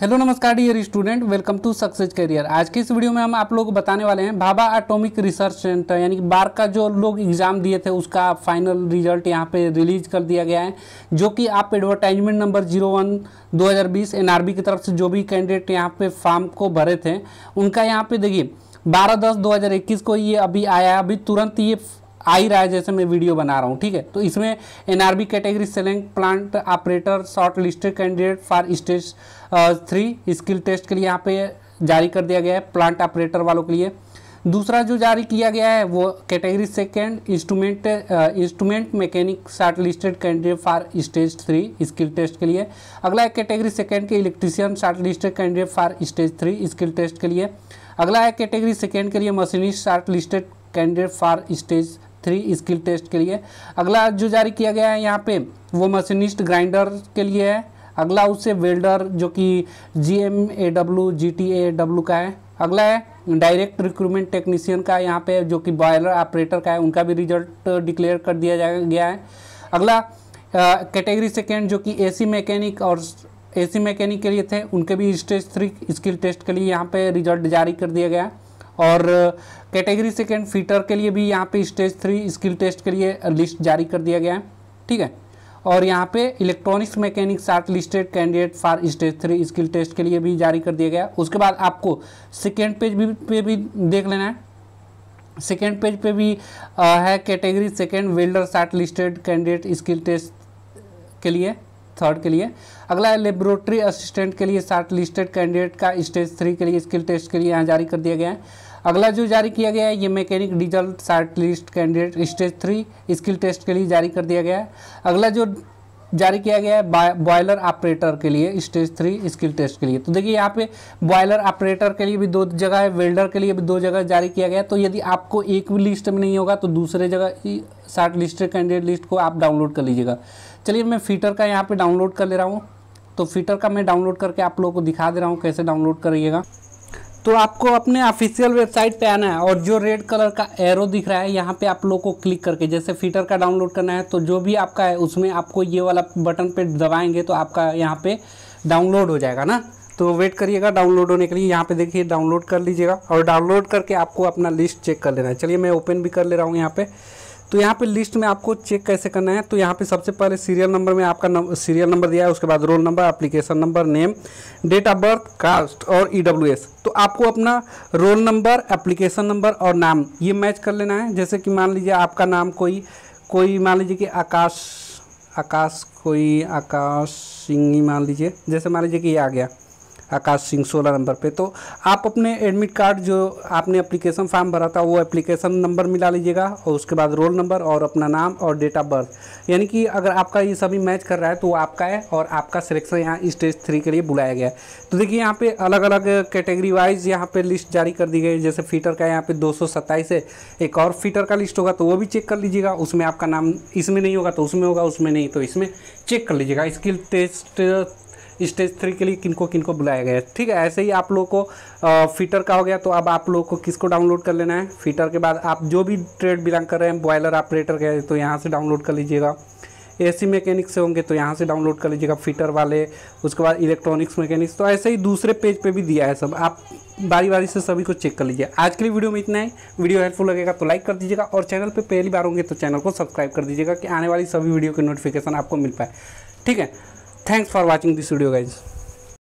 hello नमस्कार dear student welcome to success career आज के इस वीडियो में हम आप लोग को बताने वाले हैं भाभा एटॉमिक रिसर्च सेंटर यानी कि बार का जो लोग एग्ज़ाम दिए थे उसका फाइनल रिजल्ट यहां पे रिलीज कर दिया गया है जो कि आप एडवर्टाइजमेंट नंबर जीरो वन दो हज़ार बीस बी की तरफ से जो भी कैंडिडेट यहाँ पे फार्म को भरे थे उनका यहाँ पर देखिए बारह दस दो हज़ार इक्कीस को ये अभी आया अभी तुरंत ये आ ही रहा है जैसे मैं वीडियो बना रहा हूँ ठीक है तो इसमें NRB category selling plant operator short listed candidate for stage three skill test के लिए यहाँ पे जारी कर दिया गया है प्लांट ऑपरेटर वालों के लिए दूसरा जो जारी किया गया है वो category second instrument instrument mechanic short listed candidate for stage three skill test के लिए अगला है कैटेगरी सेकेंड के electrician short listed candidate for stage three skill test के लिए अगला है कैटेगरी सेकेंड के लिए machinist short listed candidate for stage three skill test के लिए अगला जो जारी किया गया है यहाँ पे वो मशीनिस्ट ग्राइंडर के लिए है अगला उससे वेल्डर जो कि G M A W G T A W का है अगला है डायरेक्ट रिक्रूटमेंट टेक्नीशियन का यहाँ पे जो कि बॉयलर ऑपरेटर का है उनका भी रिजल्ट डिक्लेयर कर दिया जा गया है अगला कैटेगरी सेकेंड जो कि एसी मैकेनिक और एसी मैकेनिक के लिए थे उनके भी स्टेज थ्री स्किल टेस्ट के लिए यहाँ पे रिजल्ट जारी कर दिया गया है और कैटेगरी सेकेंड फीटर के लिए भी यहाँ पे स्टेज थ्री स्किल टेस्ट के लिए लिस्ट जारी कर दिया गया है ठीक है और यहाँ पे इलेक्ट्रॉनिक्स मैकेनिक सात listed candidate for stage three skill test के लिए भी जारी कर दिया गया उसके बाद आपको सेकेंड पेज भी पे भी देख लेना है सेकेंड पेज पे भी आ, है category second welder short listed candidate skill test के लिए थर्ड के लिए अगला है लेबोरेटरी असिस्टेंट के लिए सात लिस्टेड कैंडिडेट का स्टेज थ्री के लिए स्किल टेस्ट के लिए यहाँ जारी कर दिया गया है अगला जो जारी किया गया है ये mechanic diesel short list candidate stage three skill test के लिए जारी कर दिया गया है अगला जो जारी किया गया है बॉयलर ऑपरेटर के लिए स्टेज थ्री स्किल टेस्ट के लिए तो देखिए यहाँ पे बॉयलर ऑपरेटर के लिए भी दो जगह है वेल्डर के लिए भी दो जगह जारी किया गया तो यदि आपको एक भी लिस्ट में नहीं होगा तो दूसरे जगह शार्ट लिस्ट कैंडिडेट लिस्ट को आप डाउनलोड कर लीजिएगा चलिए मैं फीटर का यहाँ पर डाउनलोड कर ले रहा हूँ तो फीटर का मैं डाउनलोड करके आप लोगों को दिखा दे रहा हूँ कैसे डाउनलोड करिएगा तो आपको अपने ऑफिशियल वेबसाइट पे आना है और जो रेड कलर का एरो दिख रहा है यहाँ पे आप लोग को क्लिक करके जैसे फीटर का डाउनलोड करना है तो जो भी आपका है उसमें आपको ये वाला बटन पे दबाएंगे तो आपका यहाँ पे डाउनलोड हो जाएगा ना तो वेट करिएगा डाउनलोड होने के लिए यहाँ पे देखिए डाउनलोड कर लीजिएगा और डाउनलोड करके आपको अपना लिस्ट चेक कर लेना है चलिए मैं ओपन भी कर ले रहा हूँ यहाँ पर तो यहाँ पे लिस्ट में आपको चेक कैसे करना है तो यहाँ पे सबसे पहले सीरियल नंबर में आपका नम, सीरियल नंबर दिया है उसके बाद roll number application number name date of birth caste और ई e तो आपको अपना रोल नंबर एप्लीकेशन नंबर और नाम ये मैच कर लेना है जैसे कि मान लीजिए आपका नाम कोई कोई मान लीजिए कि आकाश आकाश कोई आकाश सिंह मान लीजिए जैसे मान लीजिए कि ये आ गया आकाश सिंह सोलह नंबर पे तो आप अपने एडमिट कार्ड जो आपने एप्लीकेशन फॉर्म भरा था वो एप्लीकेशन नंबर मिला लीजिएगा और उसके बाद रोल नंबर और अपना नाम और डेट ऑफ बर्थ यानी कि अगर आपका ये सभी मैच कर रहा है तो आपका है और आपका सिलेक्शन यहाँ स्टेज थ्री के लिए बुलाया गया है तो देखिए यहाँ पर अलग अलग कैटेगरी वाइज यहाँ पर लिस्ट जारी कर दी गई जैसे फीटर का यहाँ पर दो है एक और फीटर का लिस्ट होगा तो वो भी चेक कर लीजिएगा उसमें आपका नाम इसमें नहीं होगा तो उसमें होगा उसमें नहीं तो इसमें चेक कर लीजिएगा स्किल टेस्ट स्टेज थ्री के लिए किनको किनको बुलाया गया है ठीक है ऐसे ही आप लोगों को फीटर का हो गया तो अब आप लोग को किसको डाउनलोड कर लेना है फीटर के बाद आप जो भी ट्रेड बिलोंग कर रहे हैं बॉयलर ऑपरेटर के तो यहाँ से डाउनलोड कर लीजिएगा एसी मैकेनिक से होंगे तो यहाँ से डाउनलोड कर लीजिएगा फिटर वाले उसके बाद इलेक्ट्रॉनिक्स मैकेनिक्स तो ऐसे ही दूसरे पेज पे भी दिया है सब आप बारी बारी से सभी को चेक कर लीजिए आज के लिए वीडियो में इतना ही वीडियो हेल्पफुल लगेगा तो लाइक कर दीजिएगा और चैनल पर पहली बार होंगे तो चैनल को सब्सक्राइब कर दीजिएगा कि आने वाली सभी वीडियो की नोटिफिकेशन आपको मिल पाए ठीक है thanks for watching this video guys